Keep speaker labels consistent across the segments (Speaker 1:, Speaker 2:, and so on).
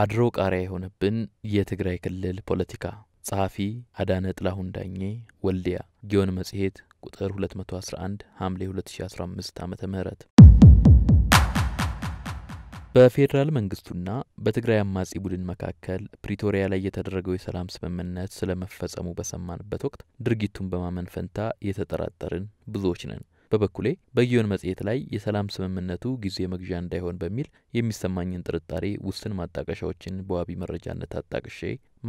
Speaker 1: አድሮ ቃሪያ የሆነብን የትግራይ ክልል ፖለቲካ። ጸሐፊ አዳነ ጥላሁን ዳኜ ወልዲያ ጊዮን መጽሔት ቁጥር 211 ሐምሌ 2015 ዓ ም በፌዴራል መንግስቱና በትግራይ አማጺ ቡድን መካከል ፕሪቶሪያ ላይ የተደረገው የሰላም ስምምነት ስለመፈጸሙ በሰማንበት ወቅት ድርጊቱን በማመን ፈንታ የተጠራጠርን ብዙዎች ነን። በበኩሌ በጊዮን መጽሔት ላይ የሰላም ስምምነቱ ጊዜ መግዣ እንዳይሆን በሚል የሚሰማኝን ጥርጣሬ ውስን ማጣቀሻዎችን በዋቢ መረጃነት አጣቅሼ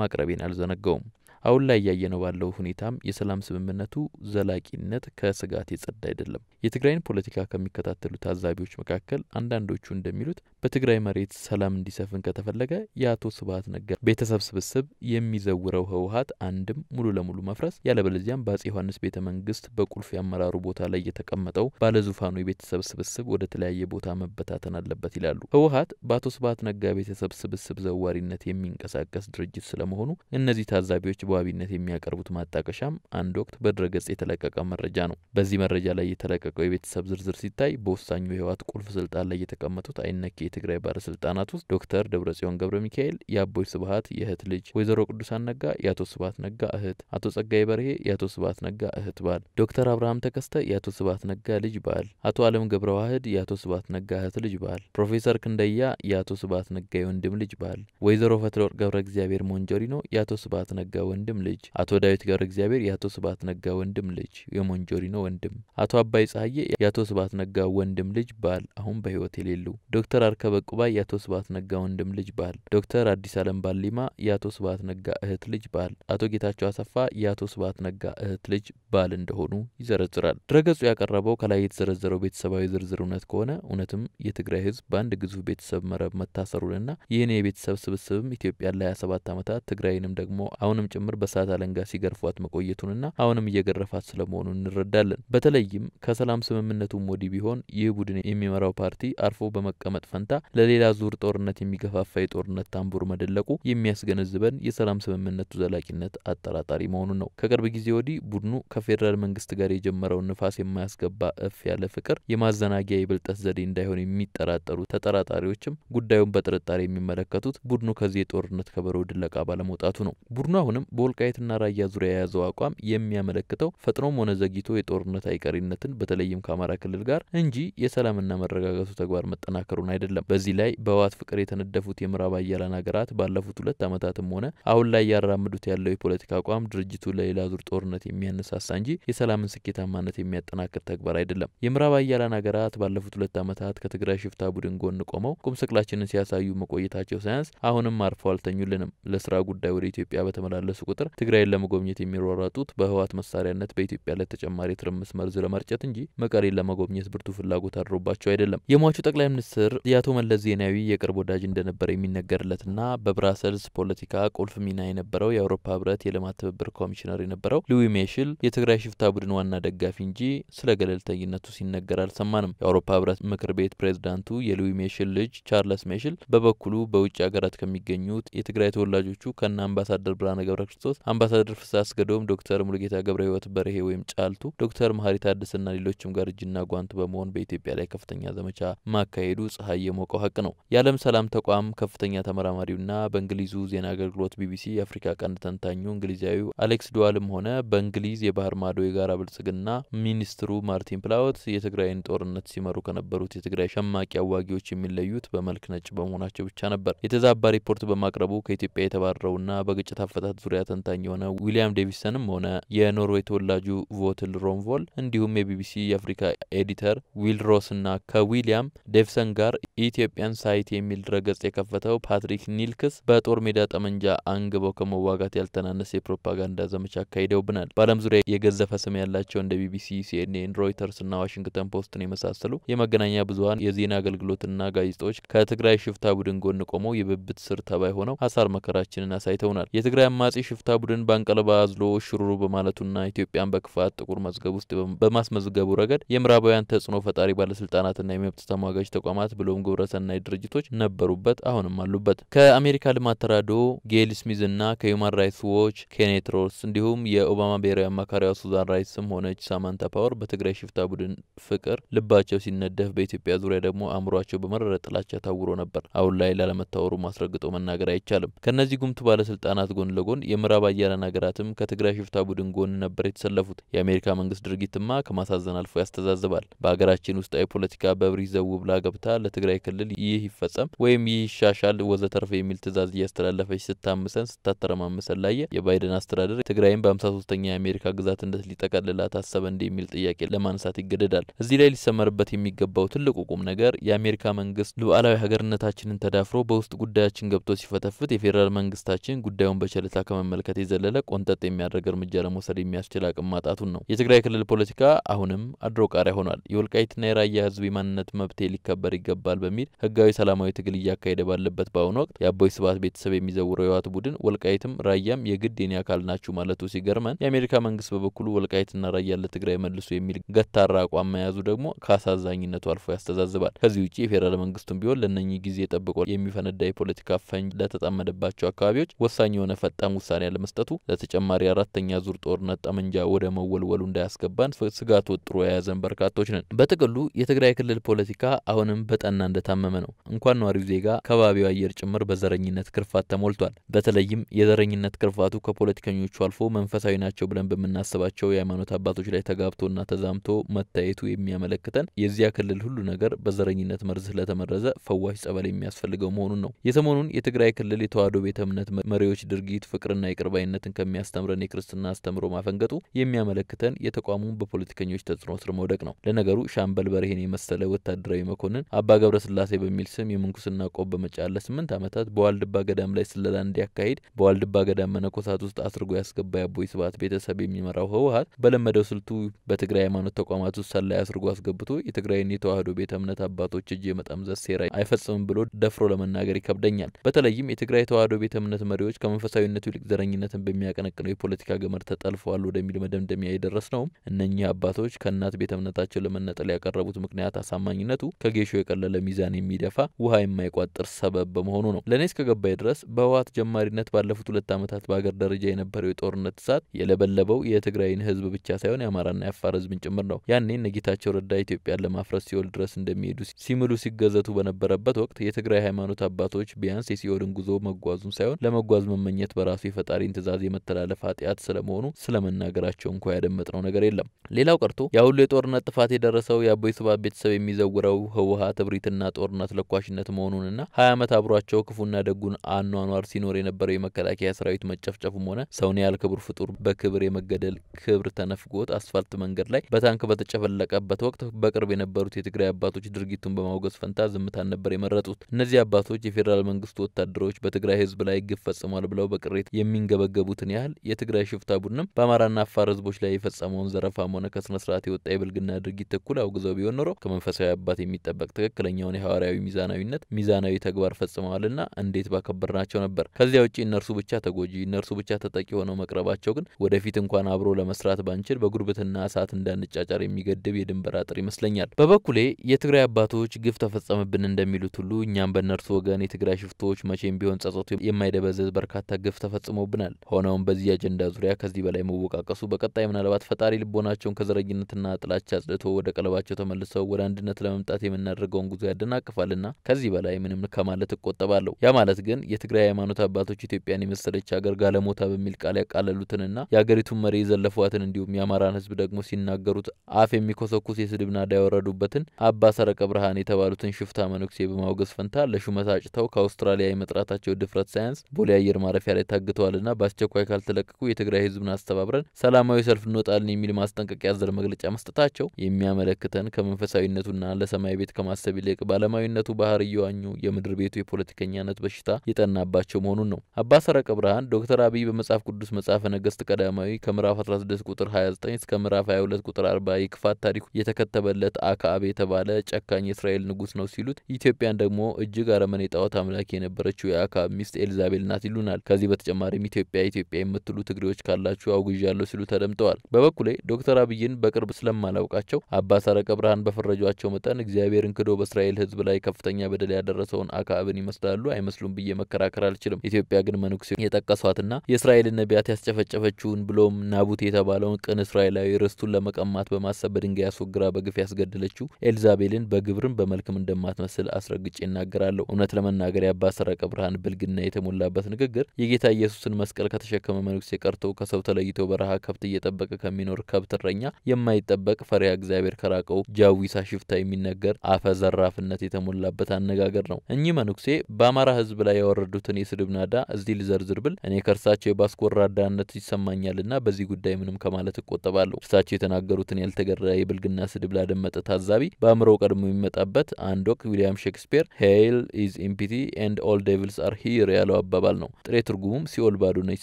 Speaker 1: ማቅረቤን አልዘነጋውም። አሁን ላይ እያየነው ባለው ሁኔታም የሰላም ስምምነቱ ዘላቂነት ከስጋት የጸዳ አይደለም። የትግራይን ፖለቲካ ከሚከታተሉ ታዛቢዎች መካከል አንዳንዶቹ እንደሚሉት በትግራይ መሬት ሰላም እንዲሰፍን ከተፈለገ የአቶ ስብሀት ነጋ ቤተሰብ ስብስብ የሚዘውረው ህወሀት አንድም ሙሉ ለሙሉ መፍረስ፣ ያለበለዚያም በአጼ ዮሐንስ ቤተ መንግስት በቁልፍ ያመራሩ ቦታ ላይ የተቀመጠው ባለዙፋኑ የቤተሰብ ስብስብ ወደ ተለያየ ቦታ መበታተን አለበት ይላሉ። ህወሀት በአቶ ስብሀት ነጋ ቤተሰብ ስብስብ ዘዋሪነት የሚንቀሳቀስ ድርጅት ስለመሆኑ እነዚህ ታዛቢዎች በዋቢነት የሚያቀርቡት ማጣቀሻም አንድ ወቅት በድረገጽ የተለቀቀ መረጃ ነው። በዚህ መረጃ ላይ የተለቀቀው የቤተሰብ ዝርዝር ሲታይ በወሳኙ የህወሓት ቁልፍ ስልጣን ላይ የተቀመጡት አይነኬ የትግራይ ባለስልጣናት ውስጥ ዶክተር ደብረጽዮን ገብረ ሚካኤል የአቦይ ስብሀት የእህት ልጅ፣ ወይዘሮ ቅዱሳን ነጋ የአቶ ስብሀት ነጋ እህት፣ አቶ ጸጋይ በርሄ የአቶ ስብሀት ነጋ እህት ባል፣ ዶክተር አብርሃም ተከስተ የአቶ ስብሀት ነጋ ልጅ ባል፣ አቶ አለም ገብረ ዋህድ የአቶ ስብሀት ነጋ እህት ልጅ ባል፣ ፕሮፌሰር ክንደያ የአቶ ስብሀት ነጋ የወንድም ልጅ ባል፣ ወይዘሮ ፈትለወርቅ ገብረ እግዚአብሔር ሞንጆሪኖ የአቶ ስብሀት ነጋ ወንድም ልጅ አቶ ዳዊት ገብረ እግዚአብሔር የአቶ ስብሀት ነጋ ወንድም ልጅ የሞንጆሪኖ ወንድም፣ አቶ አባይ ጸሀዬ የአቶ ስብሀት ነጋ ወንድም ልጅ ባል አሁን በህይወት የሌሉ፣ ዶክተር አርከበ ቁባይ የአቶ ስባት ነጋ ወንድም ልጅ ባል፣ ዶክተር አዲስ አለም ባሊማ የአቶ ስብሀት ነጋ እህት ልጅ ባል፣ አቶ ጌታቸው አሰፋ የአቶ ስባት ነጋ እህት ልጅ ባል እንደሆኑ ይዘረዝራል። ድረገጹ ያቀረበው ከላይ የተዘረዘረው ቤተሰባዊ ዝርዝር እውነት ከሆነ እውነትም የትግራይ ህዝብ በአንድ ግዙፍ ቤተሰብ መረብ መታሰሩንና ይህን የቤተሰብ ስብስብም ኢትዮጵያን ለ27 ዓመታት ትግራይንም ደግሞ አሁንም ጭምር ጭምር በእሳት አለንጋ ሲገርፏት መቆየቱንና አሁንም እየገረፋት ስለመሆኑ እንረዳለን። በተለይም ከሰላም ስምምነቱም ወዲህ ቢሆን ይህ ቡድን የሚመራው ፓርቲ አርፎ በመቀመጥ ፈንታ ለሌላ ዙር ጦርነት የሚገፋፋ የጦርነት ታንቡር መደለቁ የሚያስገነዝበን የሰላም ስምምነቱ ዘላቂነት አጠራጣሪ መሆኑን ነው። ከቅርብ ጊዜ ወዲህ ቡድኑ ከፌዴራል መንግስት ጋር የጀመረውን ንፋስ የማያስገባ እፍ ያለ ፍቅር የማዘናጊያ የብልጠት ዘዴ እንዳይሆን የሚጠራጠሩ ተጠራጣሪዎችም ጉዳዩን በጥርጣሬ የሚመለከቱት ቡድኑ ከዚህ የጦርነት ከበሮ ድለቃ ባለመውጣቱ ነው። ቡድኑ አሁንም በወልቃየትና ራያ ዙሪያ የያዘው አቋም የሚያመለክተው ፈጥኖም ሆነ ዘግይቶ የጦርነት አይቀሪነትን በተለይም ከአማራ ክልል ጋር እንጂ የሰላምና መረጋጋቱ ተግባር መጠናከሩን አይደለም። በዚህ ላይ በህወሓት ፍቅር የተነደፉት የምዕራብ አያላን ሀገራት ባለፉት ሁለት ዓመታትም ሆነ አሁን ላይ ያራምዱት ያለው የፖለቲካ አቋም ድርጅቱ ለሌላ ዙር ጦርነት የሚያነሳሳ እንጂ የሰላምን ስኬታማነት የሚያጠናክር ተግባር አይደለም። የምዕራብ አያላን ሀገራት ባለፉት ሁለት ዓመታት ከትግራይ ሽፍታ ቡድን ጎን ቆመው ቁምስቅላችንን ሲያሳዩ መቆየታቸው ሳያንስ አሁንም አርፈው አልተኙልንም። ለስራ ጉዳይ ወደ ኢትዮጵያ በተመላለሱ ቁጥር ትግራይን ለመጎብኘት የሚሯሯጡት በህወሓት መሳሪያነት በኢትዮጵያ ላይ ተጨማሪ ትርምስ መርዝ ለመርጨት እንጂ መቀሌን ለመጎብኘት ብርቱ ፍላጎት አድሮባቸው አይደለም። የሟቹ ጠቅላይ ሚኒስትር የአቶ መለስ ዜናዊ የቅርብ ወዳጅ እንደነበረ የሚነገርለትና በብራሰልስ ፖለቲካ ቁልፍ ሚና የነበረው የአውሮፓ ህብረት የልማት ትብብር ኮሚሽነር የነበረው ሉዊ ሜሽል የትግራይ ሽፍታ ቡድን ዋና ደጋፊ እንጂ ስለ ገለልተኝነቱ ሲነገር አልሰማንም። የአውሮፓ ህብረት ምክር ቤት ፕሬዝዳንቱ የሉዊ ሜሽል ልጅ ቻርለስ ሜሽል በበኩሉ በውጭ ሀገራት ከሚገኙት የትግራይ ተወላጆቹ ከነ አምባሳደር ብርሃነ ገብረ ስጦት አምባሳደር ፍስሐ አስገዶም፣ ዶክተር ሙሉጌታ ገብረ ህይወት በርሄ ወይም ጫልቱ፣ ዶክተር መሀሪ ታደሰና ሌሎችም ጋር እጅና ጓንት በመሆን በኢትዮጵያ ላይ ከፍተኛ ዘመቻ ማካሄዱ ፀሐይ የሞቀው ሀቅ ነው። የዓለም ሰላም ተቋም ከፍተኛ ተመራማሪውና በእንግሊዙ ዜና አገልግሎት ቢቢሲ የአፍሪካ ቀንድ ተንታኙ እንግሊዛዊው አሌክስ ዱዋልም ሆነ በእንግሊዝ የባህር ማዶ የጋራ ብልጽግና ሚኒስትሩ ማርቲን ፕላወት የትግራይን ጦርነት ሲመሩ ከነበሩት የትግራይ ሸማቂ አዋጊዎች የሚለዩት በመልክ ነጭ በመሆናቸው ብቻ ነበር። የተዛባ ሪፖርት በማቅረቡ ከኢትዮጵያ የተባረረውና በግጭት አፈታት ዙሪያ ተንታኝ የሆነ ዊሊያም ዴቪሰንም ሆነ የኖርዌይ ተወላጁ ቮትል ሮምቮል እንዲሁም የቢቢሲ የአፍሪካ ኤዲተር ዊል ሮስና ከዊሊያም ዴቪሰን ጋር ኢትዮጵያን ሳይት የሚል ድረገጽ የከፈተው ፓትሪክ ኒልክስ በጦር ሜዳ ጠመንጃ አንግበው ከመዋጋት ያልተናነሰ የፕሮፓጋንዳ ዘመቻ አካሂደውብናል። በዓለም ዙሪያ የገዘፈ ስም ያላቸው እንደ ቢቢሲ፣ ሲኤንኤን፣ ሮይተርስና ዋሽንግተን ፖስትን የመሳሰሉ የመገናኛ ብዙሀን የዜና አገልግሎትና ጋዜጦች ከትግራይ ሽፍታ ቡድን ጎን ቆመው የብብት ስር ተባይ ሆነው ሀሳር መከራችንን አሳይተውናል። የትግራይ አማጺ የሽፍታ ቡድን ባንቀለባ አዝሎ ሽሩሩ በማለቱና ኢትዮጵያን በክፋት ጥቁር መዝገብ ውስጥ በማስመዝገቡ ረገድ የምዕራባውያን ተጽዕኖ ፈጣሪ ባለስልጣናትና የመብት ተሟጋጅ ተቋማት ብሎም ግብረሰናይ ድርጅቶች ነበሩበት፣ አሁንም አሉበት። ከአሜሪካ ልማት ተራድኦ ጌል ስሚዝና ከዩማን ራይትስ ዎች ኬኔት ሮስ እንዲሁም የኦባማ ብሔራዊ አማካሪዋ ሱዛን ራይስም ሆነች ሳማንታ ፓወር በትግራይ ሽፍታ ቡድን ፍቅር ልባቸው ሲነደፍ በኢትዮጵያ ዙሪያ ደግሞ አእምሯቸው በመረረ ጥላቻ ታውሮ ነበር። አሁን ላይ ላለመታወሩ ማስረግጦ መናገር አይቻልም። ከእነዚህ ጉምቱ ባለስልጣናት ጎን ለጎን የምዕራብ አያለን ሀገራትም ከትግራይ ሽፍታ ቡድን ጎን ነበር የተሰለፉት። የአሜሪካ መንግስት ድርጊትማ ከማሳዘን አልፎ ያስተዛዝባል። በሀገራችን ውስጣዊ ፖለቲካ በብሪ ዘው ብላ ገብታ ለትግራይ ክልል ይህ ይፈጸም ወይም ይህ ይሻሻል ወዘተርፈ የሚል ትእዛዝ እያስተላለፈች ስታምሰን ስታተረማምሰን ላየ የባይደን አስተዳደር ትግራይም በሀምሳ ሶስተኛ የአሜሪካ ግዛትነት ሊጠቀልላ ታሰበ እንደ የሚል ጥያቄ ለማንሳት ይገደዳል። እዚህ ላይ ሊሰመርበት የሚገባው ትልቁ ቁም ነገር የአሜሪካ መንግስት ሉዓላዊ ሀገርነታችንን ተዳፍሮ በውስጥ ጉዳያችን ገብቶ ሲፈተፍት የፌዴራል መንግስታችን ጉዳዩን በቸልታ ከመመ ከመመልከት የዘለለ ቆንጠጥ የሚያደርግ እርምጃ ለመውሰድ የሚያስችል አቅም ማጣቱን ነው። የትግራይ ክልል ፖለቲካ አሁንም አድሮ ቃሪያ ሆኗል። የወልቃይትና የራያ ህዝብ የማንነት መብቴ ሊከበር ይገባል በሚል ህጋዊ ሰላማዊ ትግል እያካሄደ ባለበት በአሁኑ ወቅት የአቦይ ስብሀት ቤተሰብ የሚዘውረው የህወሓት ቡድን ወልቃይትም ራያም የግድ የኔ አካል ናችሁ ማለቱ ሲገርመን፣ የአሜሪካ መንግስት በበኩሉ ወልቃይትና ራያን ለትግራይ መልሶ የሚል ገታራ አቋም መያዙ ደግሞ ከአሳዛኝነቱ አልፎ ያስተዛዝባል። ከዚህ ውጭ የፌዴራል መንግስቱም ቢሆን ለነኚህ ጊዜ ጠብቆ የሚፈነዳ የፖለቲካ ፈንጅ ለተጣመደባቸው አካባቢዎች ወሳኝ የሆነ ፈጣን ውሳኔ ውሳኔ አለመስጠቱ ለተጨማሪ አራተኛ ዙር ጦርነት ጠመንጃ ወደ መወልወሉ እንዳያስገባን ስጋት ወጥሮ የያዘን በርካቶች ነን። በጥቅሉ የትግራይ ክልል ፖለቲካ አሁንም በጠና እንደታመመ ነው። እንኳን ነዋሪው ዜጋ ከባቢው አየር ጭምር በዘረኝነት ክርፋት ተሞልቷል። በተለይም የዘረኝነት ክርፋቱ ከፖለቲከኞቹ አልፎ መንፈሳዊ ናቸው ብለን በምናስባቸው የሃይማኖት አባቶች ላይ ተጋብቶና ተዛምቶ መታየቱ የሚያመለክተን የዚያ ክልል ሁሉ ነገር በዘረኝነት መርዝ ስለተመረዘ ፈዋሽ ጸበል የሚያስፈልገው መሆኑን ነው። የሰሞኑን የትግራይ ክልል የተዋሕዶ ቤተ እምነት መሪዎች ድርጊት ፍቅርና ይቅርባይነትን ከሚያስተምረን የክርስትና አስተምሮ ማፈንገጡ የሚያመለክተን የተቋሙን በፖለቲከኞች ተጽዕኖ ስር መውደቅ ነው። ለነገሩ ሻምበል በርሄን የመሰለ ወታደራዊ መኮንን አባ ስላሴ በሚል ስም የምንኩስና ቆብ በመጫን ለስምንት ዓመታት በዋልድባ ገዳም ላይ ስለላ እንዲያካሂድ በዋልድባ ገዳም መነኮሳት ውስጥ አስርጎ ያስገባ የአቦይ ስብሐት ቤተሰብ የሚመራው ህወሀት በለመደው ስልቱ በትግራይ ሃይማኖት ተቋማት ውስጥ ሰላይ አስርጎ አስገብቶ የትግራይን የተዋህዶ ቤተ እምነት አባቶች እጅ የመጠምዘዝ ሴራ አይፈጽምም ብሎ ደፍሮ ለመናገር ይከብደኛል። በተለይም የትግራይ የተዋህዶ ቤተ እምነት መሪዎች ከመንፈሳዊነቱ ይልቅ ዘረኝነትን በሚያቀነቅነው የፖለቲካ ገመድ ተጠልፈዋል ወደሚል መደምደሚያ የደረስ ነው። እነኚህ አባቶች ከእናት ቤተ እምነታቸው ለመነጠል ያቀረቡት ምክንያት አሳማኝነቱ ከጌሾ የቀለለ ሚዛን የሚደፋ ውሃ የማይቋጥር ሰበብ በመሆኑ ነው። ለእኔ እስከገባይ ድረስ በህወሀት ጀማሪነት ባለፉት ሁለት ዓመታት በአገር ደረጃ የነበረው የጦርነት እሳት የለበለበው የትግራይን ህዝብ ብቻ ሳይሆን የአማራና የአፋር ህዝብን ጭምር ነው። ያኔ እነ ጌታቸው ረዳ ኢትዮጵያን ለማፍረስ ሲኦል ድረስ እንደሚሄዱ ሲምሉ ሲገዘቱ በነበረበት ወቅት የትግራይ ሃይማኖት አባቶች ቢያንስ የሲኦልን ጉዞ መጓዙን ሳይሆን ለመጓዝ መመኘት በራሱ ይፈጥራል የፈጣሪን ትእዛዝ የመተላለፍ ኃጢአት ስለመሆኑ ስለመናገራቸው እንኳ ያደመጥነው ነገር የለም። ሌላው ቀርቶ ያ ሁሉ የጦርነት ጥፋት የደረሰው የአቦይ ስብሃት ቤተሰብ የሚዘውረው ህወሀት እብሪትና ጦርነት ለኳሽነት መሆኑንና ሀያ ዓመት አብሯቸው ክፉና ደጉን አኗኗር ሲኖር የነበረው የመከላከያ ሰራዊት መጨፍጨፉም ሆነ ሰውን ያህል ክቡር ፍጡር በክብር የመገደል ክብር ተነፍጎት አስፋልት መንገድ ላይ በታንክ በተጨፈለቀበት ወቅት በቅርብ የነበሩት የትግራይ አባቶች ድርጊቱን በማውገዝ ፈንታ ዝምታን ነበር የመረጡት። እነዚህ አባቶች የፌዴራል መንግስቱ ወታደሮች በትግራይ ህዝብ ላይ ግፍ ፈጽሟል ብለው በቅሬት የሚ የሚንገበገቡትን ያህል የትግራይ ሽፍታ ቡድንም በአማራና አፋር ህዝቦች ላይ የፈጸመውን ዘረፋም ሆነ ከስነ ስርዓት የወጣ የብልግና ድርጊት እኩል አውግዘው ቢሆን ኖሮ ከመንፈሳዊ አባት የሚጠበቅ ትክክለኛውን የሐዋርያዊ ሚዛናዊነት ሚዛናዊ ተግባር ፈጽመዋልና እንዴት ባከበርናቸው ነበር። ከዚያ ውጭ እነርሱ ብቻ ተጎጂ፣ እነርሱ ብቻ ተጠቂ ሆነው መቅረባቸው ግን ወደፊት እንኳን አብሮ ለመስራት ባንችል በጉርብትና እሳት እንዳንጫጫር የሚገድብ የድንበር አጥር ይመስለኛል። በበኩሌ የትግራይ አባቶች ግፍ ተፈጸመብን እንደሚሉት ሁሉ እኛም በእነርሱ ወገን የትግራይ ሽፍቶች መቼም ቢሆን ጸጸቱ የማይደበዘዝ በርካታ ግፍ ተፈጽሞ ተጠቅሞብናል። ሆነውም በዚህ አጀንዳ ዙሪያ ከዚህ በላይ መወቃቀሱ በቀጣይ ምናልባት ፈጣሪ ልቦናቸውን ከዘረኝነትና ጥላቻ አጽድቶ ወደ ቀለባቸው ተመልሰው ወደ አንድነት ለመምጣት የምናደርገውን ጉዞ ያደናቅፋልና ከዚህ በላይ ምንም ከማለት እቆጠባለሁ። ያ ማለት ግን የትግራይ ሃይማኖት አባቶች ኢትዮጵያን የመሰለች ሀገር ጋለሞታ በሚል ቃል ያቃለሉትንና የአገሪቱን መሪ የዘለፏትን እንዲሁም የአማራን ህዝብ ደግሞ ሲናገሩት አፍ የሚኮሰኩስ የስድብ ናዳ ያወረዱበትን አባ ሰረቀ ብርሃን የተባሉትን ሽፍታ መነኩሴ በማውገዝ ፈንታ ለሹመት አጭተው ከአውስትራሊያ የመጥራታቸው ድፍረት ሳያንስ ቦሌ አየር ማረፊያ ላይ ታግተዋል ተሰጥቷልና በአስቸኳይ ካልተለቀቁ የትግራይ ህዝብን አስተባብረን ሰላማዊ ሰልፍ እንወጣለን የሚል ማስጠንቀቂያ ያዘለ መግለጫ መስጠታቸው የሚያመለክተን ከመንፈሳዊነቱና ለሰማይ ቤት ከማሰብ ይልቅ ባለማዊነቱ ባህር እየዋኙ የምድር ቤቱ የፖለቲከኛነት በሽታ የጠናባቸው መሆኑን ነው። አባ ሰረቀ ብርሃን ዶክተር አብይ በመጽሐፍ ቅዱስ መጽሐፈ ነገስት ቀዳማዊ ከምዕራፍ 16 ቁጥር 29 እስከ ምዕራፍ 22 ቁጥር 40 የክፋት ታሪኩ የተከተበለት አክዓብ የተባለ ጨካኝ የእስራኤል ንጉስ ነው ሲሉት ኢትዮጵያን ደግሞ እጅግ አረመኔ ጣዖት አምላኪ የነበረችው የአክዓብ ሚስት ኤልዛቤል ናት ይሉናል። ከዚህ በተጨማሪ ወይም ኢትዮጵያ ኢትዮጵያ የምትሉ ትግሬዎች ካላችሁ አውግዣለሁ ሲሉ ተደምጠዋል። በበኩሌ ዶክተር አብይን በቅርብ ስለማላውቃቸው አባ ሳረቀ ብርሃን በፈረጇቸው መጠን እግዚአብሔርን ክዶ በእስራኤል ሕዝብ ላይ ከፍተኛ በደል ያደረሰውን አክዓብን ይመስላሉ አይመስሉም ብዬ መከራከር አልችልም። ኢትዮጵያ ግን መነኩሴ የጠቀሷትና የእስራኤልን ነቢያት ያስጨፈጨፈችውን ብሎም ናቡቴ የተባለውን ቅን እስራኤላዊ ርስቱን ለመቀማት በማሰብ በድንጋይ አስወግራ በግፍ ያስገደለችው ኤልዛቤልን በግብርም በመልክም እንደማትመስል አስረግጬ ይናገራለሁ። እውነት ለመናገር የአባ ሰረቀ ብርሃን ብልግና የተሞላበት ንግግር የጌታ ኢየሱስ የኢየሱስን መስቀል ከተሸከመ መነኩሴ ቀርቶ ከሰው ተለይቶ በረሃ ከብት እየጠበቀ ከሚኖር ከብት እረኛ የማይጠበቅ ፈሪሃ እግዚአብሔር ከራቀው ጃዊሳ ሽፍታ የሚነገር አፈ ዘራፍነት የተሞላበት አነጋገር ነው። እኚህ መነኩሴ በአማራ ሕዝብ ላይ ያወረዱትን የስድብ ናዳ እዚህ ልዘርዝር ብል እኔ ከእርሳቸው የባስኮ ወራዳነት ይሰማኛልና በዚህ ጉዳይ ምንም ከማለት እቆጠባለሁ። እርሳቸው የተናገሩትን ያልተገራ የብልግና ስድብ ላደመጠ ታዛቢ በአእምሮ ቀድሞ የሚመጣበት አንድ ወቅት ዊሊያም ሼክስፒር ሄይል ኢዝ ኢምፒቲ ኤንድ ኦል ዴቪልስ አር ሂር ያለው አባባል ነው። ጥሬ ትርጉሙም ሲኦል ባዶ ነች፣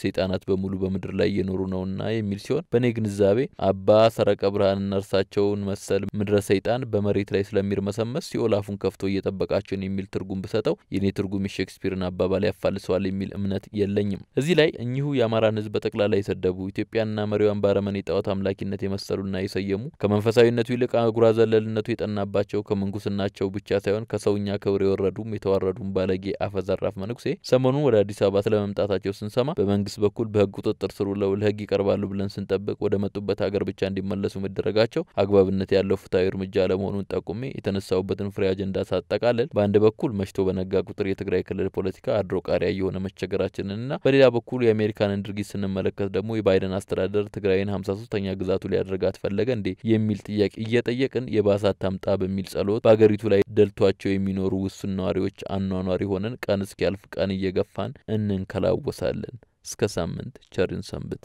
Speaker 1: ሰይጣናት በሙሉ በምድር ላይ እየኖሩ ነውና የሚል ሲሆን በእኔ ግንዛቤ አባ ሰረቀ ብርሃንና እርሳቸውን መሰል ምድረ ሰይጣን በመሬት ላይ ስለሚርመሰመስ ሲኦል አፉን ከፍቶ እየጠበቃቸውን የሚል ትርጉም ብሰጠው የእኔ ትርጉም የሼክስፒርን አባባል ያፋልሰዋል የሚል እምነት የለኝም። እዚህ ላይ እኚሁ የአማራን ህዝብ በጠቅላላ የሰደቡ ኢትዮጵያና መሪዋን በአረመኔ ጣዖት አምላኪነት የመሰሉና የሰየሙ ከመንፈሳዊነቱ ይልቅ አጉራ ዘለልነቱ የጠናባቸው ከምንኩስናቸው ብቻ ሳይሆን ከሰውኛ ክብር የወረዱም የተዋረዱም ባለጌ አፈዘራፍ መነኩሴ ሰሞኑን ወደ አዲስ አበባ ስለመምጣታቸው ስንሰማ ከተማ በመንግስት በኩል በህግ ቁጥጥር ስር ውለው ለህግ ይቀርባሉ ብለን ስንጠብቅ ወደ መጡበት ሀገር ብቻ እንዲመለሱ መደረጋቸው አግባብነት ያለው ፍትሐዊ እርምጃ አለመሆኑን ጠቁሜ የተነሳውበትን ፍሬ አጀንዳ ሳጠቃለን። በአንድ በኩል መሽቶ በነጋ ቁጥር የትግራይ ክልል ፖለቲካ አድሮ ቃሪያ እየሆነ መቸገራችንንና በሌላ በኩል የአሜሪካንን ድርጊት ስንመለከት ደግሞ የባይደን አስተዳደር ትግራይን ሀምሳ ሶስተኛ ግዛቱ ሊያደርጋት ፈለገ እንዴ የሚል ጥያቄ እየጠየቅን የባሳ ታምጣ በሚል ጸሎት በአገሪቱ ላይ ደልቷቸው የሚኖሩ ውሱን ነዋሪዎች አኗኗሪ ሆነን ቀን እስኪያልፍ ቀን እየገፋን እንንከላወሳለን። እስከ ሳምንት ቸርን ሰንብት።